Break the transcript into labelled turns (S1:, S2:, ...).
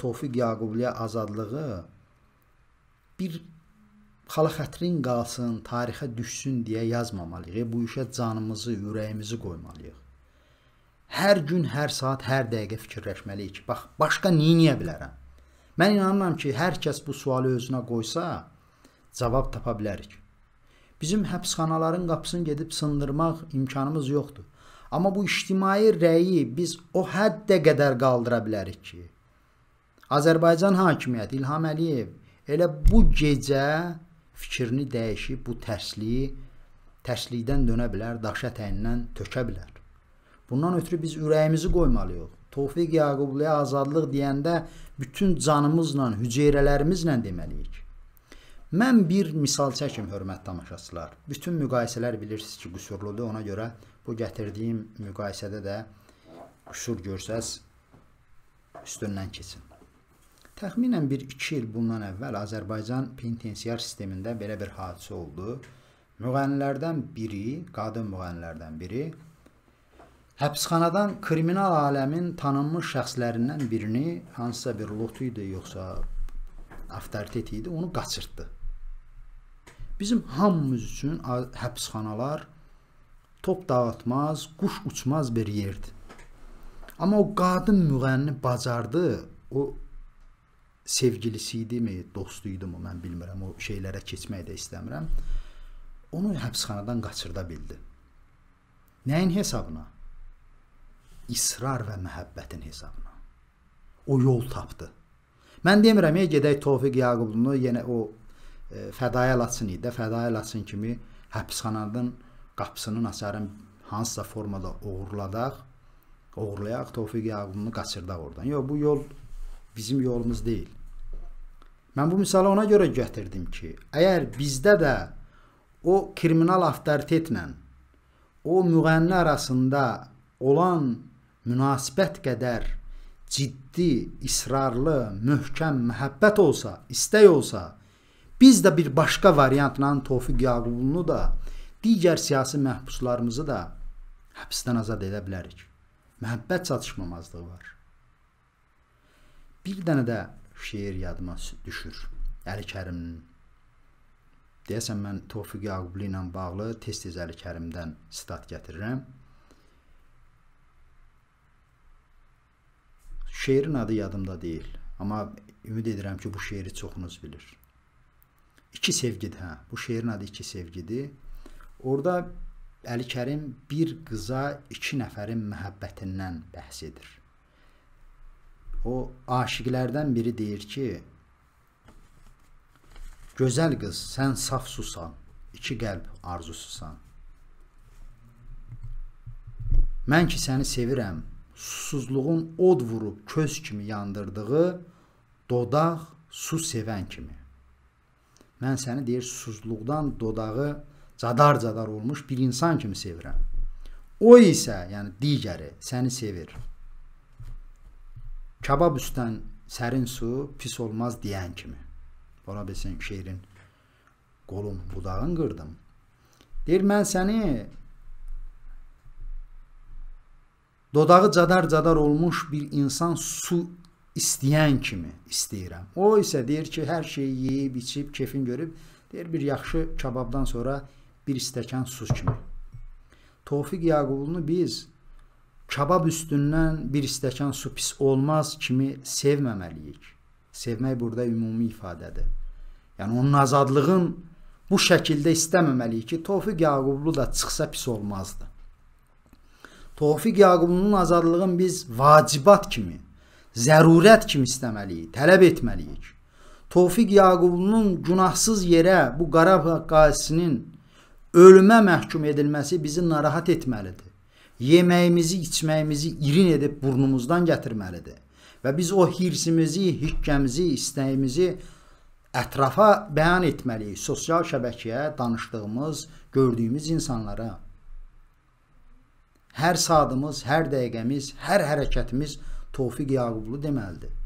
S1: Tofiq Yaqubliyə azadlığı bir xala xətrin qalsın, tarixə düşsün deyə yazmamalıyıq. E, bu işə canımızı, ürəyimizi qoymalıyıq. Hər gün, hər saat, hər dəqiqə fikirləşməliyik ki, bax, başqa nə edə bilərəm? Mən inanıram ki, hər kəs bu sualı özünə qoysa, cavab tapa bilərik. Bizim həbsxanaların qapısını gedib sındırmaq imkanımız yoxdur. Amma bu ictimai rəyi biz o həddə qədər qaldıra bilərik ki, Azərbaycan hakimiyyəti İlham Əliyev elə bu gecə fikrini dəyişib bu tərsliyi tərslikdən dönə bilər, daşa təyindən tökə bilər. Bundan ötürü biz ürəyimizi qoymalıyıq. Tofiq Yaqubluya azadlıq deyəndə bütün canımızla, hüceyrələrimizlə deməliyik. Mən bir misal çəkim hörmətli tamaşaçılar. Bütün müqayisələr bilirsiniz ki, qüsurludur. Ona görə bu gətirdiyim müqayisədə də qüsur görsəz üstündən keçin. Təxminən bir 2 il bundan əvvəl Azərbaycan penitensiar sistemində belə bir hadisə oldu. Müğənnilərdən biri, qadın müğənnilərdən biri həbsxanadan kriminal aləmin tanınmış şəxslərindən birini, hansısa bir lotu idi yoxsa avtoritet idi, onu qaçırtdı. Bizim hamımız üçün həbsxanalar top dağıtmaz, quş uçmaz bir yerdir. Amma o qadın müğənni bacardı o sevgilisi idimi, dostu idimi, mən bilmirəm, o şeylərə keçmək də istəmirəm. Onu həbsxanadan qaçırda bildi. Nəyin hesabına? İsrar və məhəbbətin hesabına. O yol tapdı. Mən demirəm, ey gedək Tofiq Yaqublu yenə o e, fədaya laçın idi, fədaya laçın kimi həbsxanadan qapısının açarın hansısa formada oğurladaq, oğurlayaq Tofiq Yaqublu qaçırdaq oradan. Yox, bu yol bizim yolumuz deyil. Mən bu misalı ona görə gətirdim ki, əgər bizdə də o kriminal avtoritetlə o müğənni arasında olan münasibət qədər ciddi, israrlı, möhkəm məhəbbət olsa, istək olsa, biz də bir başqa variantla Tofiq Yaqubunu da, digər siyasi məhbuslarımızı da həbsdən azad edə bilərik. Məhəbbət çatışmamazlığı var. Bir dənə də şeir yadıma düşür. Əli Kərimnin. Deyəsən mən Tofiq Yaqublu ilə bağlı tez-tez Əli Kərimdən sitat gətirirəm. Şeirin adı yadımda deyil, amma ümid edirəm ki, bu şeiri çoxunuz bilir. İki sevgidir, hə. Bu şeirin adı İki sevgidir. Orda Əli Kərim bir qıza iki nəfərin məhəbbətindən bəhs edir o aşiqlərdən biri deyir ki, Gözəl qız, sən saf susan, iki qəlb arzususan. Mən ki səni sevirəm, susuzluğun od vurub köz kimi yandırdığı dodaq su sevən kimi. Mən səni deyir susuzluqdan dodağı cadar-cadar olmuş bir insan kimi sevirəm. O isə, yəni digəri səni sevir. Kabab üstdən sərin su pis olmaz deyən kimi. Ola bilsin şeirin qolum budağın qırdım. Deyir mən səni dodağı cadar-cadar olmuş bir insan su istəyən kimi istəyirəm. O isə deyir ki, hər şeyi yeyib, içib, kefin görüb, deyir bir yaxşı kababdan sonra bir stəkan su kimi. Tofiq Yaqubunu biz kabab üstündən bir stəkan su pis olmaz kimi sevməməliyik. Sevmək burada ümumi ifadədir. Yəni onun azadlığın bu şəkildə istəməməliyik ki, Tofiq Yaqublu da çıxsa pis olmazdı. Tofiq Yaqublunun azadlığını biz vacibat kimi, zərurət kimi istəməliyik, tələb etməliyik. Tofiq Yaqublunun günahsız yerə bu Qarabağ qazisinin ölümə məhkum edilməsi bizi narahat etməlidir. Yeməyimizi, içməyimizi irin edib burnumuzdan gətirməlidir. Və biz o hirsimizi, hikkəmizi, istəyimizi ətrafa bəyan etməliyik. Sosial şəbəkəyə danışdığımız, gördüyümüz insanlara. Hər saatımız, hər dəqiqəmiz, hər hərəkətimiz Tofiq Yaqublu deməlidir.